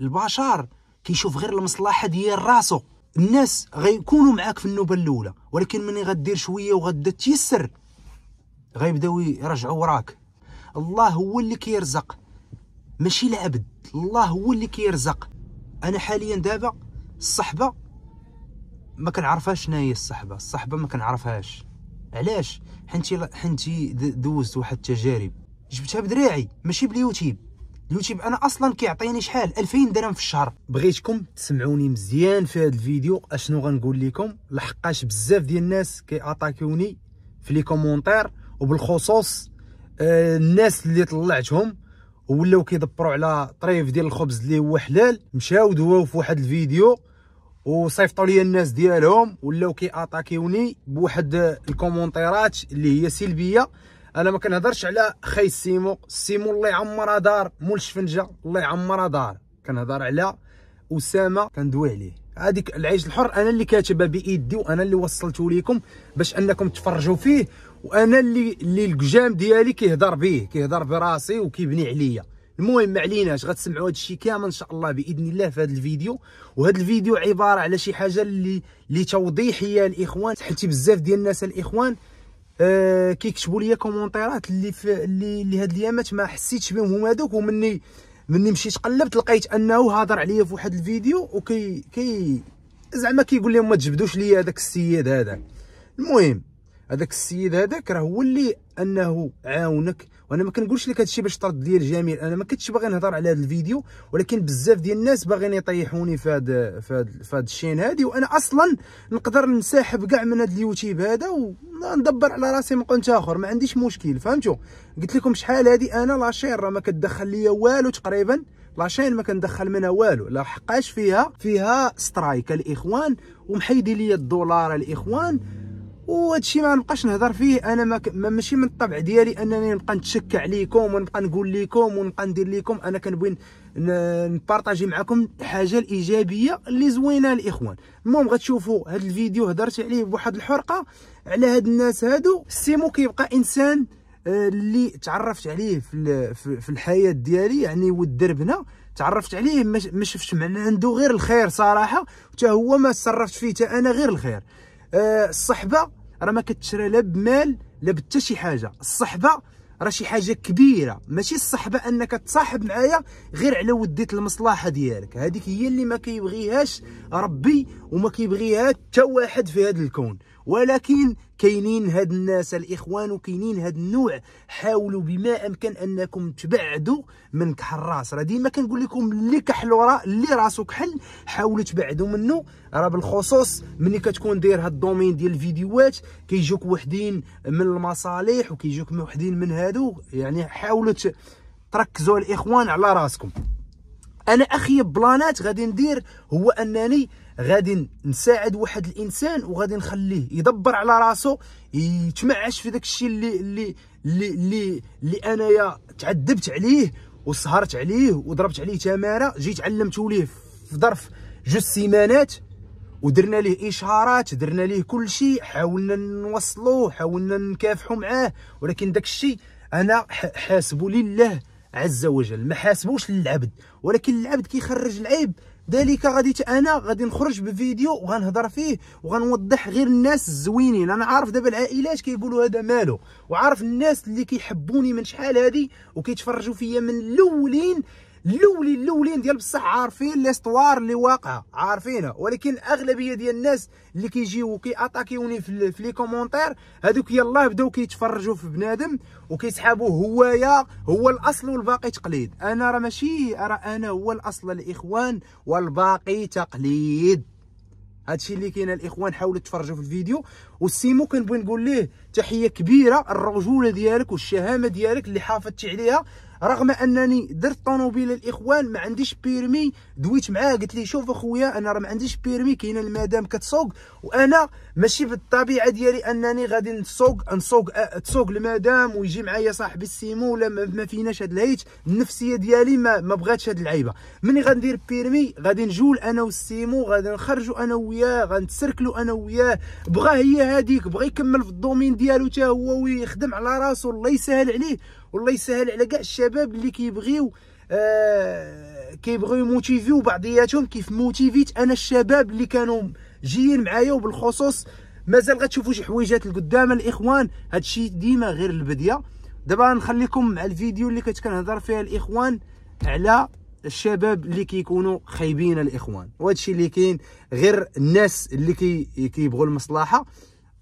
البشر كيشوف غير المصلحه ديال راسو الناس غيكونوا معاك في النوبه الاولى ولكن ملي غدير شويه وغدا تيسر غيبداو يرجعوا وراك الله هو اللي كيرزق ماشي العبد الله هو اللي كيرزق انا حاليا دابا الصحبه ما كنعرفهاش شناهي الصحبه الصحبه ما كنعرفهاش علاش حنتي حنتي دوزت واحد التجارب جبتها بدراعي ماشي باليوتيوب اليوتيوب انا اصلا كيعطيني شحال 2000 درهم في الشهر بغيتكم تسمعوني مزيان في هذا الفيديو اشنو غنقول لكم لحقاش بزاف ديال الناس كياتاكيوني في لي كومونتير وبالخصوص آه، الناس اللي طلعتهم ولاو كيدبروا على طريف ديال الخبز اللي هو حلال مشاو دواو في واحد الفيديو وصيفطوا لي الناس ديالهم ولاو كياتاكيوني بواحد الكومونتيرات اللي هي سلبيه انا ما كنهضرش على خي سيمو سيمو الله يعمرها دار مول الشفنجه الله يعمرها دار كنهضر على اسامه كندوي عليه هذيك العيش الحر انا اللي كاتبه بايدي وانا اللي وصلته لكم باش انكم تفرجوا فيه وانا اللي اللي الكجام ديالي كيهضر به كيهضر براسي وكيبني عليا المهم ما عليناش غتسمعوا هذا الشيء كامل ان شاء الله باذن الله في هذا الفيديو وهذا الفيديو عباره على شي حاجه اللي لتوضيحيه الاخوان تحتي بزاف ديال الناس الاخوان آه، كيكتبوا لي كومونتيرات اللي في اللي, اللي هاد الايامات ما حسيتش بهم هما دوك ومني مني مشيت قلبت لقيت انه هضر عليا في واحد الفيديو وكي كي زعما كيقول لهم ما تجبدوش ليا هذاك السيد هذا المهم هذاك السيد هذاك راه هو اللي انه عاونك وانا ما كنقولش لك هادشي باش طرد ديال جميل انا ما كنتش باغي نهضر على هذا الفيديو ولكن بزاف ديال الناس باغيين يطيحوني في هذا في هذا في الشين هادي وانا اصلا نقدر نسحب كاع من هذا اليوتيوب هذا وندبر على راسي من قنت اخر ما عنديش مشكل فهمتوا قلت لكم شحال هادي انا لاشين راه ما كتدخل ليا والو تقريبا لاشين ما كندخل منها والو حقاش فيها فيها سترايك الاخوان ومحيدي ليا الدولار الاخوان وهادشي ما نبقاش نهضر فيه انا ما ماشي من الطبع ديالي انني نبقى نتشكى عليكم ونبقى نقول لكم ونبقى ندير لكم انا كنبغي نبارطاجي معكم حاجه الايجابيه اللي زوينه الاخوان المهم غتشوفوا هذا الفيديو هضرت عليه بواحد الحرقه على هاد الناس هادو سيمو كيبقى انسان آه، اللي تعرفت عليه في في الحياه ديالي يعني ودربنا دربنا تعرفت عليه ما شفتش من عنده غير الخير صراحه حتى هو ما تصرفت فيه حتى انا غير الخير آه، الصحبه راه ما كتشرى لا بمال لا بتا شي حاجه الصحبه راه شي حاجه كبيره ماشي الصحبه انك تصاحب معايا غير على وديت المصلحه ديالك هذيك هي اللي ما كيبغيهاش ربي وما كيبغيها حتى واحد في هذا الكون ولكن كاينين هاد الناس الاخوان وكاينين هاد النوع حاولوا بما امكن انكم تبعدوا من كحل الراس راه ديما كنقول لكم اللي كحلوا راه اللي راسو كحل حاولوا تبعدوا منه راه بالخصوص ملي كتكون داير هاد الدومين ديال الفيديوهات كيجوك وحدين من المصالح وكيجوك وحدين من هادو يعني حاولوا تركزوا الاخوان على راسكم انا اخيب بلانات غادي ندير هو انني غادي نساعد واحد الانسان وغادي نخليه يدبر على راسو يتمعش في داك الشيء اللي اللي اللي اللي, اللي انايا تعذبت عليه وسهرت عليه وضربت عليه تماره جيت علمته ليه في ظرف جوج سيمانات ودرنا ليه اشارات درنا ليه كل شيء حاولنا نوصلوه حاولنا نكافحوا معاه ولكن داك الشيء انا حاسبه لله عز وجل ما حاسبوش للعبد ولكن العبد كيخرج العيب ذلك غادي انا غادي نخرج بفيديو وغنهضر فيه وغنوضح غير الناس الزوينين انا عارف دابا العائلات كيقولوا هذا مالو وعارف الناس اللي كيحبوني من شحال هذه وكيتفرجوا فيا من الاولين الاولين الاولين ديال بصح عارفين ليستوار اللي واقعه عارفينها ولكن الاغلبيه ديال الناس اللي كيجيو كياتاكيوني في, في لي كومونتير هذوك يلاه بداو كيتفرجوا في بنادم وكيسحابوا هوايه هو الاصل والباقي تقليد انا راه ماشي راه انا هو الاصل الاخوان والباقي تقليد هادشي اللي كاين الاخوان حاولوا تفرجوا في الفيديو والسيمو كنبغي نقول ليه تحيه كبيره الرجوله ديالك والشهامه ديالك اللي حافظتي عليها رغم انني درت طوموبيل الاخوان ما عنديش بيرمي دويت معاه قلت ليه شوف اخويا انا راه ما عنديش بيرمي كاينه المدام كتسوق وانا ماشي بالطبيعه ديالي انني غادي نسوق نسوق تسوق المدام ويجي معايا صاحبي السيمو ولا ما فيناش هاد الهيت النفسيه ديالي ما, ما بغاتش هاد اللعيبه ملي غندير بيرمي غادي نجول انا والسيمو غادي نخرجوا انا وياه غنتسركلوا انا وياه بغا هي هذيك بغا يكمل في الدومين ديالو حتى هو ويخدم على راسو الله يسهل عليه والله يسهل على كاع الشباب اللي كيبغيو آه كيبغيو يموتيفيو بعضياتهم كيف موتيفيت انا الشباب اللي كانوا جيين معايا وبالخصوص مازال غتشوفوا شي حويجات لقدام الاخوان هادشي ديما غير البديه دابا نخليكم مع الفيديو اللي كنت كنهضر فيها الاخوان على الشباب اللي كيكونوا كي خايبين الاخوان وهادشي اللي كاين غير الناس اللي كي كيبغوا المصلحه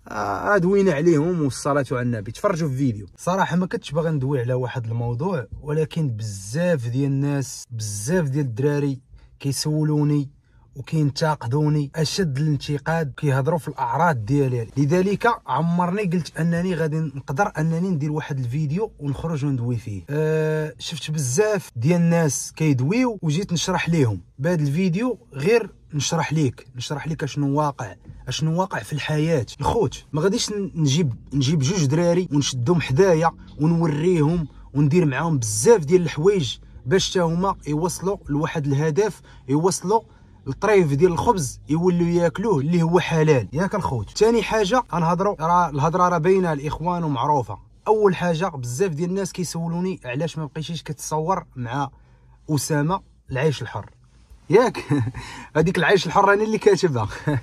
راه دوينا عليهم والصلاه على النبي تفرجوا في الفيديو صراحه ما كنتش باغي ندوي على واحد الموضوع ولكن بزاف ديال الناس بزاف ديال الدراري كيسولوني وكينتقدوني اشد الانتقاد كيهضروا في الاعراض ديالي لذلك عمرني قلت انني غادي نقدر انني ندير واحد الفيديو ونخرج وندوي فيه أه شفت بزاف ديال الناس كيدويو وجيت نشرح ليهم بهذا الفيديو غير نشرح ليك نشرح ليك اشنو واقع اشنو واقع في الحياه الخوت ما غاديش نجيب نجيب جوج دراري ونشدهم حدايا ونوريهم وندير معاهم بزاف ديال الحوايج باش حتى هما يوصلوا لواحد الهدف يوصلوا الطريف ديال الخبز يولوا ياكلوه اللي هو حلال ياك الخوت ثاني حاجه غنهضروا راه الهضره راه باينه الاخوان ومعروفه اول حاجه بزاف ديال الناس كيسولوني علاش ما بقيتيش كتصور مع اسامه العيش الحر ياك هذيك العيش الحر انا اللي كاتبها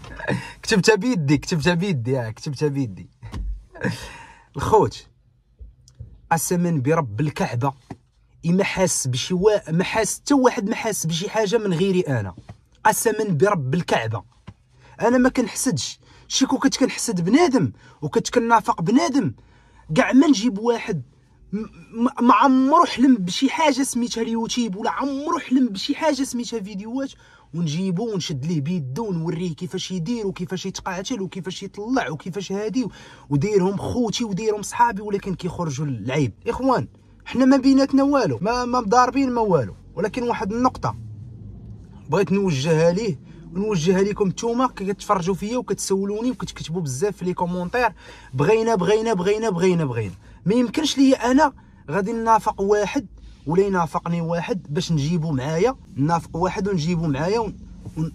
كتبتها بيدي كتبتها بيدي كتبتها بيدي الخوت قسما برب الكعبه ما حاس بشي واحد ما حاس حتى واحد ما حاس بشي حاجه من غيري انا قسما برب الكعبه انا ما كنحسدش شيكو كنت كنحسد بنادم وكنت كنافق بنادم كاع ما نجيب واحد ما عمرو حلم بشي حاجه سميتها اليوتيوب ولا عمرو حلم بشي حاجه سميتها فيديوهات ونجيبو ونشد ليه بيدو ونوريه كيفاش يدير وكيفاش يتقاتل وكيفاش يطلع وكيفاش هادي ودايرهم خوتي ودايرهم صحابي ولكن كيخرجوا العيب اخوان حنا ما بيناتنا والو ما ما مضاربين ما والو ولكن واحد النقطه بغيت نوجهها ليه ونوجهها لكم نتوما كتفرجوا فيا وكتسولوني وكتكتبوا بزاف في لي كومونتير بغينا بغينا بغينا بغينا بغينا ما يمكنش ليا انا غادي نافق واحد ولا ينافقني واحد باش نجيبو معايا نافق واحد ونجيبو معايا ون...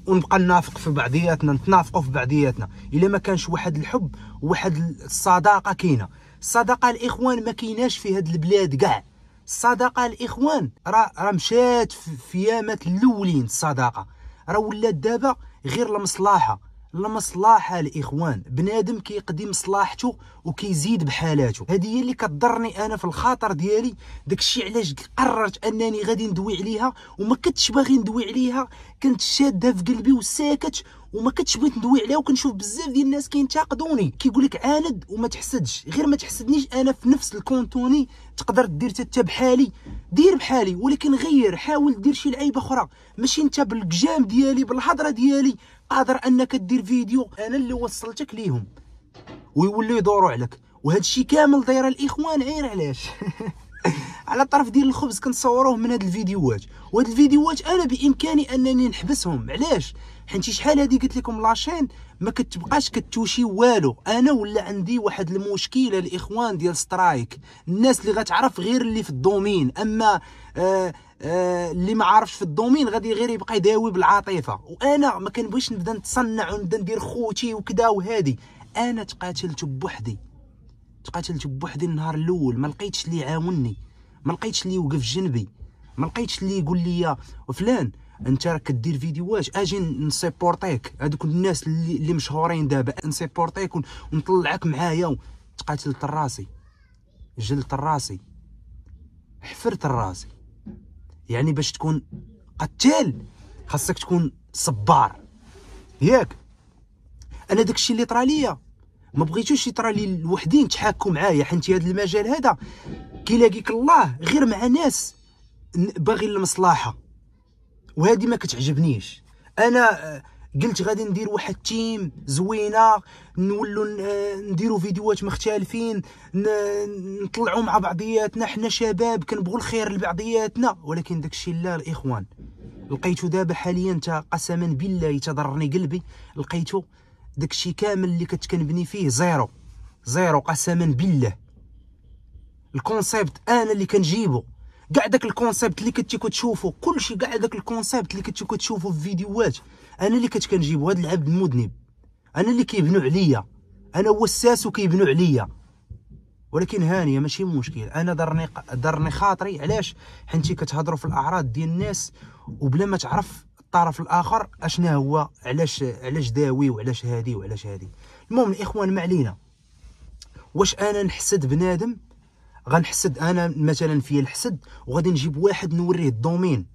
ونبقى نافق في بعضياتنا نتنافقوا في بعضياتنا الا ما كانش واحد الحب واحد الصداقه كاينه الصداقه الاخوان ما كيناش في هاد البلاد كاع الصداقه الاخوان راه راه مشات في يامات الاولين الصداقه راه ولات دابا غير المصلحه المصلحه الاخوان بنادم كيقدم مصلحته وكيزيد بحالاته هذه هي اللي كضرني انا في الخاطر ديالي داكشي علاش قررت انني غادي ندوي عليها وما كنتش باغي ندوي عليها كنت شاده في قلبي وساكت وما كنتش بغيت ندوي عليها وكنشوف بزاف ديال الناس كينتقدوني كيقول لك عاند وما تحسدش غير ما تحسدنيش انا في نفس الكونتوني تقدر دير حتى بحالي دير بحالي ولكن غير حاول دير شي لعيبه اخرى ماشي انت بالكجام ديالي بالهضره ديالي قادر انك دير فيديو انا اللي وصلتك ليهم ويولوا يدوروا عليك وهذا الشيء كامل دايره الاخوان عير علاش على طرف ديال الخبز كنصوروه من هاد الفيديوهات وهاد الفيديوهات انا بامكاني انني نحبسهم علاش حيت شحال هادي قلت لكم لاشين ما كتبقاش كتوشي والو انا ولا عندي واحد المشكله الاخوان ديال سترايك الناس اللي غتعرف غير اللي في الدومين اما آآ آه، آآ آه، اللي ما عارفش في الدومين غادي غير يبقى يداوي بالعاطفه وانا ما كنبغيش نبدا نتصنع ونبدا ندير خوتي وكذا وهادي انا تقاتلت بوحدي تقاتلت بوحدي النهار الاول ما لقيتش اللي يعاونني ما لقيتش اللي يوقف جنبي ما لقيتش اللي يقول لي فلان انت راك دير فيديوهات اجي نسيبورتيك هذوك الناس اللي, اللي مشهورين دابا نسيبورتيك ونطلعك معايا تقاتلت راسي جلت راسي حفرت راسي يعني باش تكون قتال خاصك تكون صبار ياك انا داكشي اللي طرا ليا ما بغيتوش يطرى لي لوحدي تحاكوا معايا حيت هذا المجال هذا كيلاقيك الله غير مع ناس باغي المصلحه وهذه ما كتعجبنيش انا آه، قلت غادي ندير واحد تيم زوينه نولوا آه، نديروا فيديوهات مختلفين نطلعوا مع بعضياتنا حنا شباب كنبغوا الخير لبعضياتنا ولكن داكشي لا الاخوان لقيتو دابا حاليا تا قسما بالله تضرني قلبي لقيتو داكشي كامل اللي كتكنبني فيه زيرو زيرو قسما بالله الكونسيبت انا اللي كنجيبو كاع داك الكونسيبت اللي كنتي كتشوفو كلشي كاع داك الكونسيبت اللي كنتي كتشوفو في فيديوهات انا اللي كنت كنجيبو هاد العبد المذنب انا اللي كيبنوا عليا انا هو الساس وكيبنوا عليا ولكن هانيه ماشي مشكل انا درني درني خاطري علاش حنتي كتهضروا في الاعراض ديال الناس وبلا ما تعرف الطرف الاخر اشنا هو علاش علاش داوي وعلاش هادي وعلاش هادي المهم الاخوان ما علينا واش انا نحسد بنادم غنحسد انا مثلا في الحسد وغادي نجيب واحد نوريه الدومين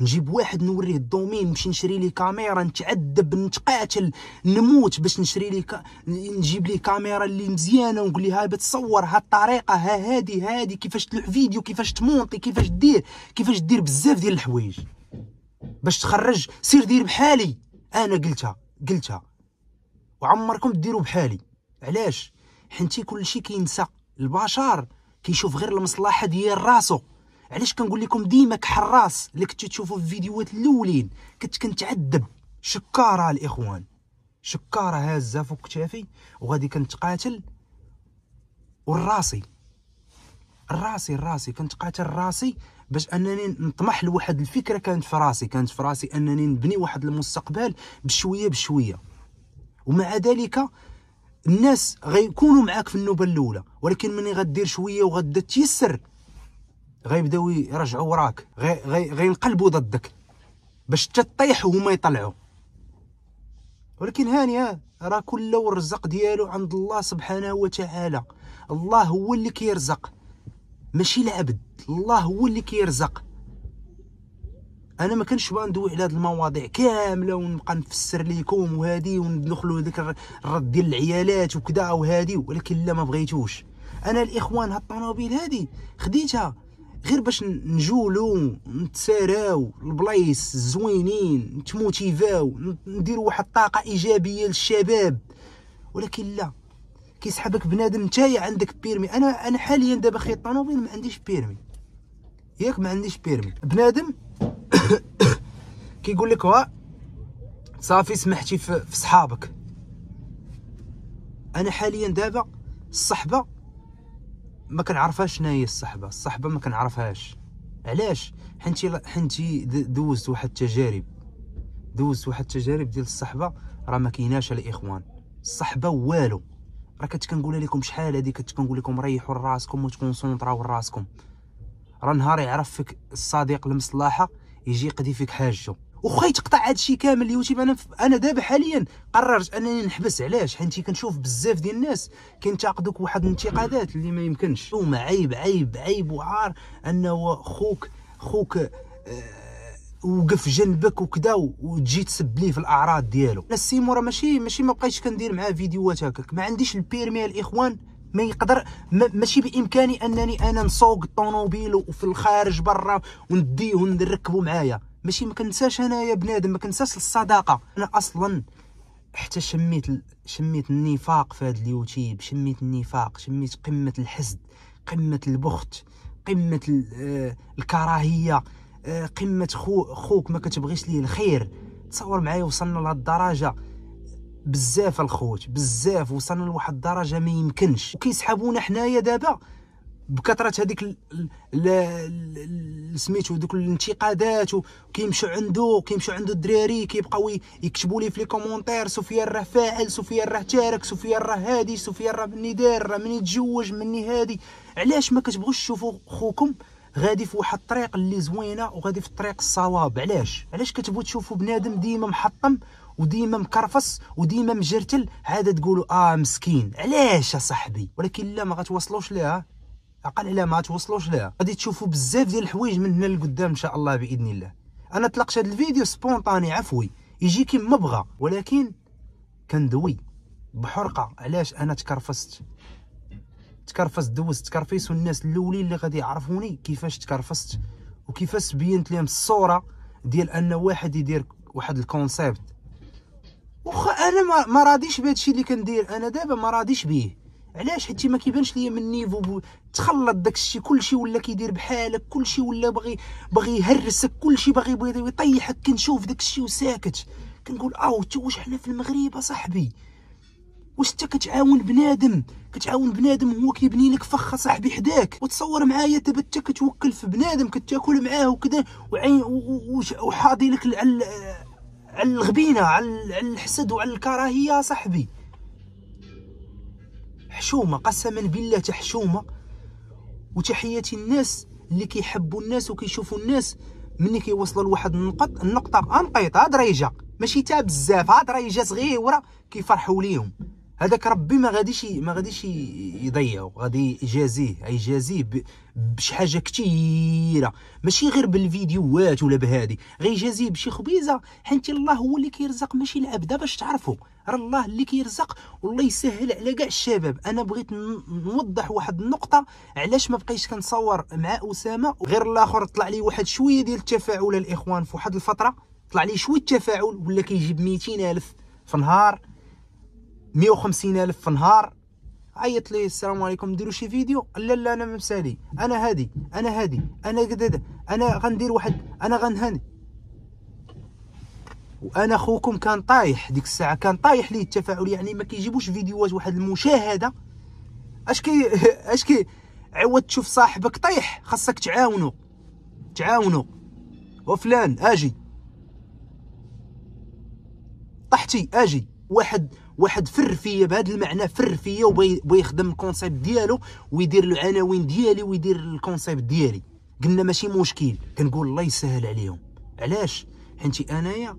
نجيب واحد نوريه الدومين نمشي نشري لي كاميرا نتعذب نتقاتل نموت باش نشري لي كا... نجيب لي كاميرا اللي مزيانه ونقول ليها هاي بتصور ها الطريقه ها هادي هادي كيفاش تلوح فيديو كيفاش تمونطي كيفاش دير كيفاش دير بزاف ديال الحوايج باش تخرج سير دير بحالي انا قلتها قلتها وعمركم ديروا بحالي علاش حنتي كلشي كينسى البشر كيشوف غير المصلحه ديال راسو علاش كنقول لكم ديما كحراس اللي كنتو تشوفوا في الفيديوهات الاولين كنت كنتعذب شكاره الاخوان شكاره هازه فوق كتافي وغادي كنتقاتل والراسي الراسي الراسي كنتقاتل راسي باش انني نطمح لواحد الفكره كانت في راسي كانت في راسي انني نبني واحد المستقبل بشويه بشويه ومع ذلك الناس غيكونوا معاك في النوبه الاولى ولكن ملي غدير شويه وغدا تيسر غيبداو يرجعوا وراك غي غي غينقلبوا ضدك باش تطيح وهما يطلعوا ولكن هاني راه كل والرزق ديالو عند الله سبحانه وتعالى الله هو اللي كيرزق كي ماشي العبد الله هو اللي كيرزق انا ما كنش بغا ندوي على هاد المواضيع كامله ونبقى نفسر ليكم وهادي وندخلوا هذاك الرد ديال العيالات وكذا وهادي ولكن لا ما بغيتوش انا الاخوان هاد الطوموبيل هادي خديتها غير باش نجولو نتساراو البلايص زوينين نتموتيفاو نديرو واحد الطاقه ايجابيه للشباب ولكن لا كيسحبك بنادم نتايا عندك بيرمي انا انا حاليا دابا خيط طوموبيل ما عنديش بيرمي ياك ما عنديش بيرمي بنادم كيقول لك وا صافي سمحتي في صحابك انا حاليا دابا الصحبه ما كنعرفهاش شنو هي الصحبه الصحبه ما كنعرفهاش علاش حنتي حنتي دوزت واحد التجارب دوزت واحد التجارب ديال الصحبه راه ما كايناش الاخوان الصحبه والو راه كنت كنقولها لكم شحال هذه كنت كنقول لكم ريحوا راسكم وتكونسونطراو راسكم راه نهار يعرف فيك الصديق المصلحه يجي يقضي فيك حاجته وخا يتقطع هذا الشيء كامل اليوتيوب انا انا دابا حاليا قررت انني نحبس علاش حيت كنشوف بزاف ديال الناس كينتقدوك واحد الانتقادات اللي ما يمكنش وما عيب عيب عيب وعار انه خوك خوك آه وقف جنبك وكذا وتجي تسب ليه في الاعراض ديالو لا السيمو ماشي ماشي ما بقيتش كندير معاه فيديوهات هكاك ما عنديش البيرمي الاخوان ما يقدر ماشي بامكاني انني انا نسوق الطوموبيل وفي الخارج برا ونديه ونركبو معايا ماشي ما كنساش انا يا بنادم ما كنساش الصداقه انا اصلا حتى شميت شميت النفاق في هذا اليوتيوب شميت النفاق شميت قمه الحسد قمه البخت قمه آه، الكراهيه آه، قمه خو خوك ما كتبغيش ليه الخير تصور معايا وصلنا لهاد الدرجه بزاف الخوت بزاف وصلنا لواحد الدرجه ما يمكنش وكيسحبونا حنايا دابا بكثره هذيك سميتو دوك الانتقادات وكيمشوا عنده كيمشيو عنده الدراري كيبقاو يكتبوا لي في لي كومونتير سفيان راه فاعل سفيان راه تارك سفيان راه هادي سفيان راه مني دار راه مني تزوج مني هادي علاش ما كتبغوش تشوفوا خوكم غادي في واحد الطريق اللي زوينه وغادي في الطريق الصواب علاش علاش كتبغوا تشوفوا بنادم ديما محطم وديما مكرفص وديما مجرتل عاد تقولوا اه مسكين علاش صاحبي ولكن لا ما غتوصلوش ليها اقل الا ما توصلوش ليها غادي تشوفوا بزاف ديال الحوايج من هنا لقدام ان شاء الله باذن الله انا طلقت هذا الفيديو سبونطاني عفوي يجي كيما بغى ولكن كندوي بحرقه علاش انا تكرفست تكرفس دوزت تكرفيس والناس الاولين اللي غادي يعرفوني كيفاش تكرفست وكيفاش بينت لهم الصوره ديال ان واحد يدير واحد الكونسيبت واخا انا ما, ما راضيش الشيء اللي كندير انا دابا ما راضيش به علاش حيت ما كيبانش ليا من نيفو بو... تخلط كل كلشي ولا كيدير بحالك كلشي ولا باغي باغي يهرسك كلشي باغي يطيحك كنشوف داك الشيء وساكت كنقول او واش حنا في المغرب اصاحبي واش انت كتعاون بنادم كتعاون بنادم هو كيبني لك فخ صاحبي حداك وتصور معايا دابا انت كتوكل في بنادم كتاكل معاه وكذا وعين وحاضي لك على على الغبينه على الحسد وعلى الكراهيه صاحبي حشومه قسما بالله تحشومه وتحياتي الناس اللي كيحبوا الناس وكيشوفوا الناس ملي كيوصلوا لواحد النقط النقطه انقيطه دريجه ماشي تا بزاف دريجه صغيره كيفرحوا ليهم هذاك ربي ما غاديش ما غاديش يضيعو غادي يجازيه اي يجازيه بشي حاجه كثيره ماشي غير بالفيديوهات ولا بهادي غيجازيه بشي خبيزه حيت الله هو اللي كيرزق ماشي العبد باش تعرفوا راه الله اللي كيرزق والله يسهل على كاع الشباب انا بغيت نوضح واحد النقطه علاش ما بقيتش كنصور مع اسامه غير الاخر طلع لي واحد شويه ديال التفاعل الاخوان في واحد الفتره طلع لي شويه التفاعل ولا كيجيب 200000 في نهار 150 الف في النهار عيط لي السلام عليكم ديروا شي فيديو لا لا انا مسالي انا هادي انا هادي انا قدد انا غندير واحد انا غنهني وانا خوكم كان طايح ديك الساعه كان طايح ليه التفاعل يعني ما كيجيبوش فيديوهات واحد المشاهده اش كي اش كي عوض تشوف صاحبك طايح خاصك تعاونو تعاونو وفلان اجي طحتي اجي واحد واحد فر فيا بهذا المعنى فر فيا وبغى يخدم الكونسيبت ديالو ويدير العناوين ديالي ويدير الكونسيبت ديالي قلنا ماشي مشكل كنقول الله يسهل عليهم علاش حيت انايا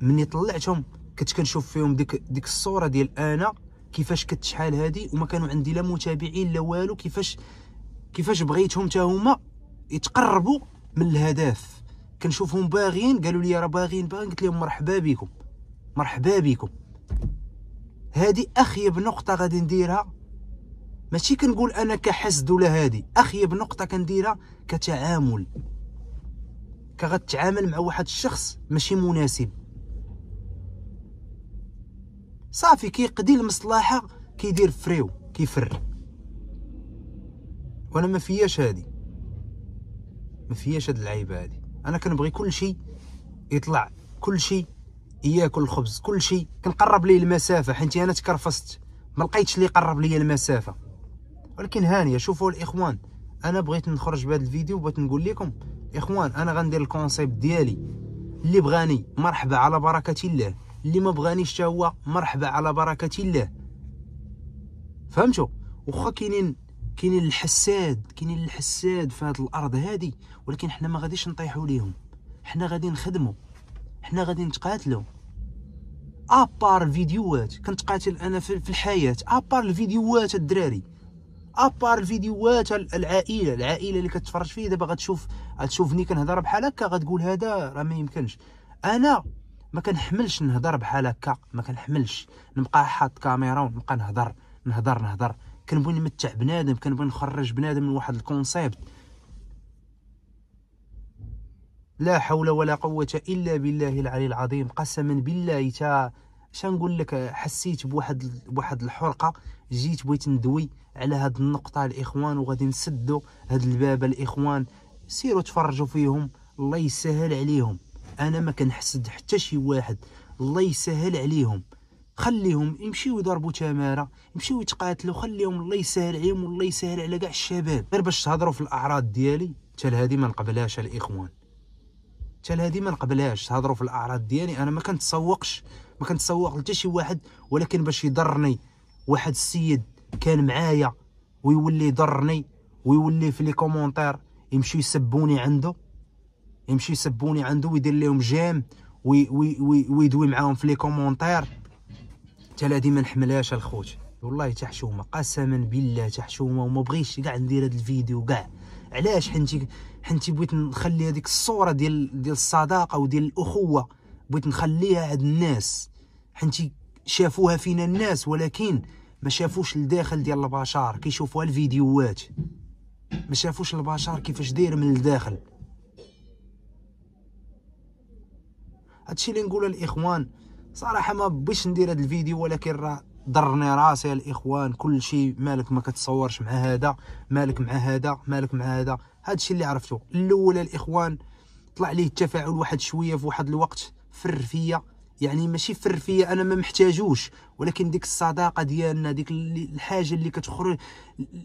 مني طلعتهم كنت كنشوف فيهم ديك ديك الصوره ديال انا كيفاش كنت شحال هادي وما كانوا عندي لا متابعين لا والو كيفاش كيفاش بغيتهم حتى هما يتقربوا من الهدف كنشوفهم باغيين قالوا لي راه باغيين باغيين قلت لهم مرحبا بكم مرحبا بكم هذه اخيب نقطه غادي نديرها ماشي كنقول انا كحسد ولا هادي اخيب نقطه كنديرها كتعامل كغتعامل مع واحد الشخص ماشي مناسب صافي كيقضي المصلحه كيدير فريو كيفر وانا ما فياش هادي ما فياش هاد اللعيبه هادي انا كنبغي كل شيء يطلع كل شيء ياكل الخبز كل شيء كنقرب ليه المسافه حيت انا تكرفست ما لقيتش اللي يقرب ليا المسافه ولكن هانيه شوفوا الاخوان انا بغيت نخرج بهذا الفيديو بغيت نقول لكم اخوان انا غندير الكونسيبت ديالي اللي بغاني مرحبا على بركه الله اللي ما بغانيش حتى هو مرحبا على بركه الله فهمتوا واخا كاينين كاينين الحساد كاينين الحساد في هذه الارض هذه ولكن حنا ما غاديش نطيحوا ليهم حنا غادي نخدموا حنا غادي نتقاتلوا ابار الفيديوهات كنتقاتل انا في الحياه ابار الفيديوهات الدراري ابار الفيديوهات العائله العائله اللي كتفرج فيه دابا غتشوف غتشوفني كنهضر بحال هكا غتقول هذا راه ما يمكنش انا ما كنحملش نهضر بحال هكا ما كنحملش نبقى حاط كاميرا ونبقى نهضر نهضر نهضر كنبغي نمتع بنادم كنبغي نخرج بنادم من واحد الكونسيبت لا حول ولا قوة إلا بالله العلي العظيم قسما بالله تا شنقول لك حسيت بواحد بواحد الحرقة جيت بغيت ندوي على هاد النقطة الإخوان وغادي نسدو هاد الباب الإخوان سيروا تفرجوا فيهم الله يسهل عليهم أنا ما كنحسد حتى شي واحد الله يسهل عليهم خليهم يمشيو يضربوا تماره يمشيو يتقاتلوا خليهم الله يسهل عليهم والله يسهل على كاع الشباب غير باش تهضروا في الاعراض ديالي حتى هذه ما نقبلهاش الاخوان حتى هذه ما نقبلهاش تهضروا في الاعراض ديالي انا ما كنتسوقش ما كنتسوق لحتى شي واحد ولكن باش يضرني واحد السيد كان معايا ويولي يضرني ويولي في لي كومونتير يمشيو يسبوني عنده يمشيو يسبوني عنده ويدير لهم جام وي وي وي ويدوي معاهم في لي كومونتير حتى هذه ما نحملهاش الخوت والله تحشومه قسما بالله تحشومه وما بغيتش كاع ندير هذا الفيديو كاع علاش حنتي حنتي بغيت نخلي هذيك الصوره ديال ديال الصداقه وديال الاخوه بغيت نخليها عند الناس حنتي شافوها فينا الناس ولكن ما شافوش الداخل ديال البشر كيشوفوها الفيديوهات ما شافوش البشر كيفاش داير من الداخل هادشي اللي نقوله الاخوان صراحه ما بغيتش ندير هاد الفيديو ولكن راه ضرني راسي الاخوان كل شيء مالك ما كتصورش مع هذا مالك مع هذا مالك مع هذا هذا الشيء اللي عرفته الاول الاخوان طلع ليه التفاعل واحد شويه في واحد الوقت فر فيا يعني ماشي فر فيا انا ما محتاجوش ولكن ديك الصداقه ديالنا ديك الحاجه اللي كتخرج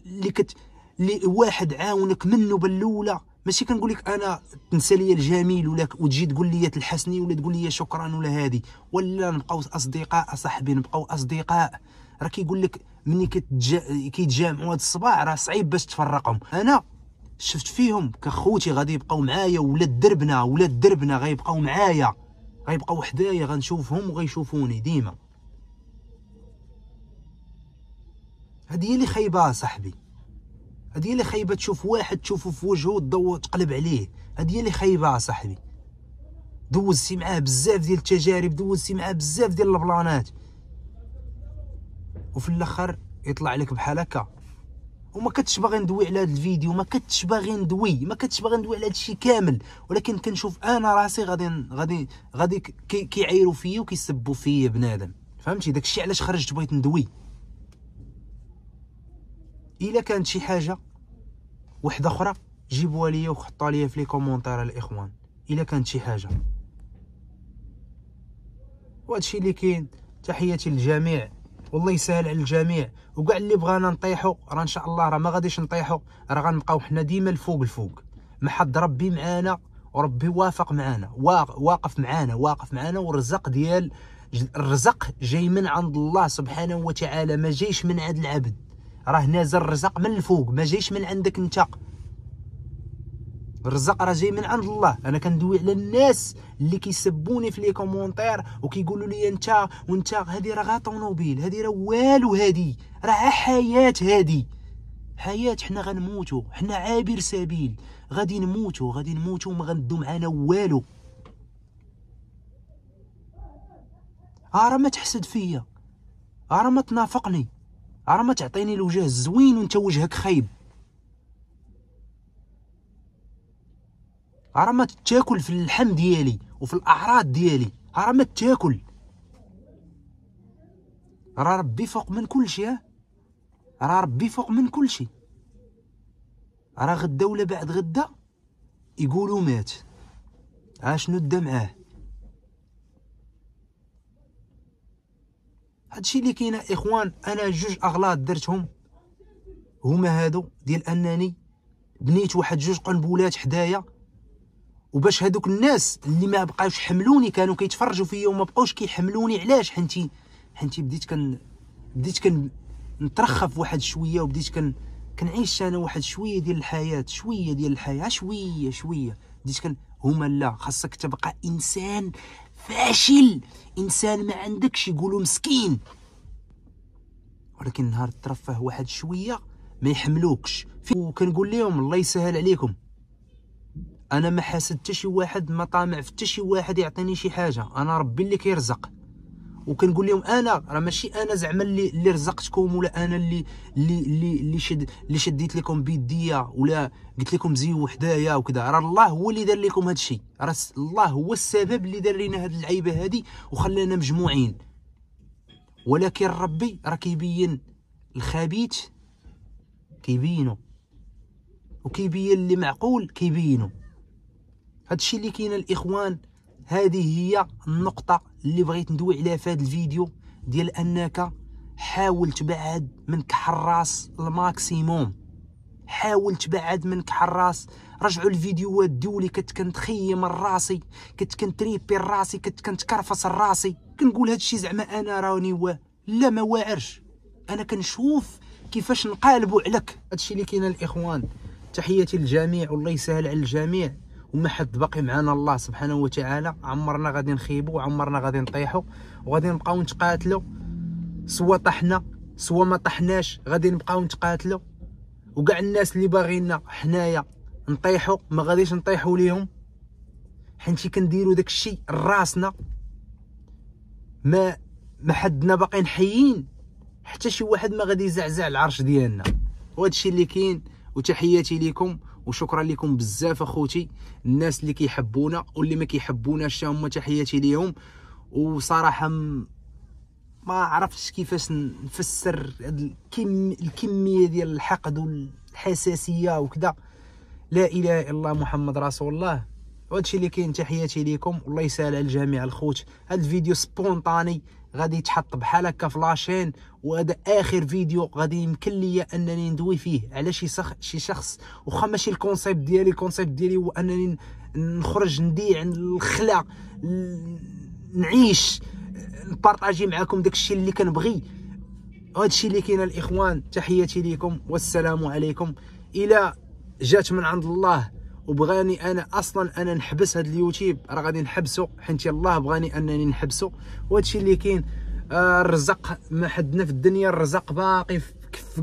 اللي كت اللي واحد عاونك منه بالاولى ماشي كنقول لك انا تنسى لي الجميل ولا وتجي تقول لي تلحسني ولا تقول لي شكرا ولا هادي ولا نبقاو اصدقاء صاحبي نبقاو اصدقاء راه كيقول لك ملي كيتجامعوا هاد الصباع راه صعيب باش تفرقهم انا شفت فيهم كخوتي غادي يبقاو معايا ولاد دربنا ولاد دربنا غيبقاو معايا غيبقاو حدايا غنشوفهم وغيشوفوني ديما هادي هي اللي خايبه صاحبي هذه اللي خايبه تشوف واحد تشوفه في وجهه تضو تقلب عليه هذه اللي خايبه صاحبي دوزتي معاه بزاف ديال التجارب دوزتي معاه بزاف ديال البلانات وفي الاخر يطلع لك بحال هكا وما كنتش باغي ندوي على هذا الفيديو ما كنتش باغي ندوي ما كنتش باغي ندوي على هذا الشيء كامل ولكن كنشوف انا راسي غادي غادي غادي كيعايروا فيا وكيسبوا فيا بنادم فهمتي داك الشيء علاش خرجت بغيت ندوي الا كانت شي حاجه وحده اخرى جيبوها ليا وحطوها ليا في لي كومونتير الاخوان الا كانت شي حاجه وهادشي اللي كاين تحياتي للجميع والله يسهل على الجميع وكاع اللي بغانا نطيحو راه ان شاء الله راه ما غاديش نطيحو راه غنبقاو حنا ديما الفوق الفوق محض ربي معانا وربي وافق معانا واقف معانا واقف معانا والرزق ديال الرزق جاي من عند الله سبحانه وتعالى ما جايش من عند العبد راه نازل الرزق من الفوق ما جايش من عندك انت الرزق راه جاي من عند الله انا كندوي على الناس اللي كيسبوني في لي كومونتير وكيقولوا لي انت وانت هذه راه غا طوموبيل هذه راه والو هذه راه حياه هذه حياه حنا غنموتو حنا عابر سبيل غادي نموتو غادي نموتو وما غندو معانا والو ارا آه، ما تحسد فيا ارا آه، ما تنافقني راه ما تعطيني الوجه الزوين وانت وجهك خايب راه ما تاكل في اللحم ديالي وفي الاعراض ديالي راه ما تاكل راه ربي فوق من كل شيء راه ربي فوق من كل شيء راه غدا ولا بعد غدا يقولوا مات اشنو نده معاه هادشي اللي كاين اخوان انا جوج اغلاط درتهم هما هادو ديال انني بنيت واحد جوج قنبلات حدايا وباش هادوك الناس اللي ما بقاوش حملوني كانوا كيتفرجوا فيا وما بقاوش كيحملوني علاش حنتي حنتي بديت كن بديت كن نترخف واحد شويه وبديت كن كنعيش انا واحد شويه ديال الحياه شويه ديال الحياه شويه شويه بديت كن هما لا خاصك تبقى انسان فاشل انسان ما عندكش يقولوا مسكين ولكن نهار ترفه واحد شويه ما يحملوكش وكنقول لهم الله يسهل عليكم انا ما حاسد حتى شي واحد ما طامع في حتى شي واحد يعطيني شي حاجه انا ربي اللي كيرزق وكنقول لهم انا راه ماشي انا زعما اللي اللي رزقتكم ولا انا اللي اللي اللي اللي, شد اللي شديت لكم بيديا ولا قلت لكم زيو وحدايا وكذا راه الله هو اللي دار لكم هذا الشيء راه الله هو السبب اللي دار لنا هذه العيبه هذه وخلانا مجموعين ولكن ربي راه كيبين الخبيث كيبينو وكيبين اللي معقول كيبينو الشيء اللي كاين الاخوان هذه هي النقطة اللي بغيت ندوي عليها في هذا الفيديو ديال انك حاول تبعد من كحراس الماكسيموم حاول تبعد من كحراس رجعوا الفيديوهات دولي كنت كنتخيم الراسي كنت كنتريبي الراسي كنت كنتكرفص الراسي كنقول هادشي زعما انا راني و لا ما واعرش انا كنشوف كيفاش نقالبوا عليك هادشي اللي كاين الاخوان تحياتي للجميع والله يسهل على الجميع وما حد باقي معنا الله سبحانه وتعالى عمرنا غادي نخيبوا عمرنا غادي نطيحوا وغادي نبقاو نتقاتلوا سوا طحنا سوا ما طحناش غادي نبقاو نتقاتلوا وكاع الناس اللي باغينا حنايا نطيحوا ما غاديش نطيحوا ليهم حنتي كنديروا داك الشيء راسنا ما ما حدنا باقيين حيين حتى شي واحد ما غادي يزعزع العرش ديالنا وهذا الشيء اللي كاين وتحياتي ليكم وشكرا لكم بزاف اخوتي الناس اللي كيحبونا واللي ما كيحبوناش هما تحياتي ليهم وصراحه ما عرفتش كيفاش نفسر الكم الكميه ديال الحقد والحساسيه وكذا لا اله الا الله محمد رسول الله وهادشي اللي كاين تحياتي ليكم والله يسهل على الجميع الخوت هاد الفيديو سبونطاني غادي يتحط بحال هكا فلاشين وهذا اخر فيديو غادي يمكن ليا انني ندوي فيه على شي شي شخص واخا ماشي الكونسيبت ديالي الكونسيبت ديالي هو انني نخرج نديع الخلا نعيش نبارطاجي معكم الشيء اللي كنبغي الشيء اللي كاين الاخوان تحياتي لكم والسلام عليكم الى جات من عند الله وبغاني انا اصلا انا نحبس هذا اليوتيوب راه غادي نحبسه حيت الله بغاني انني نحبسه وهادشي اللي كاين آه، الرزق ما حدنا في الدنيا الرزق باقي في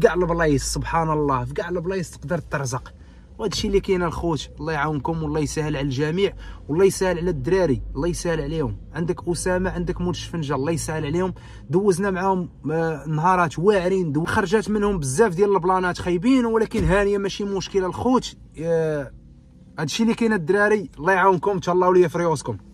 كاع البلايص سبحان الله في كاع البلايص تقدر ترزق وهادشي اللي كاين الخوت الله يعاونكم والله يسهل على الجميع والله يسهل على الدراري الله يسهل عليهم عندك اسامه عندك منشفنجه الله يسهل عليهم دوزنا معاهم آه، نهارات واعرين خرجات منهم بزاف ديال البلانات خايبين ولكن هانيه ماشي مشكله الخوت آه، هادشي اللي كاين الدراري الله يعاونكم ان شاء الله وليا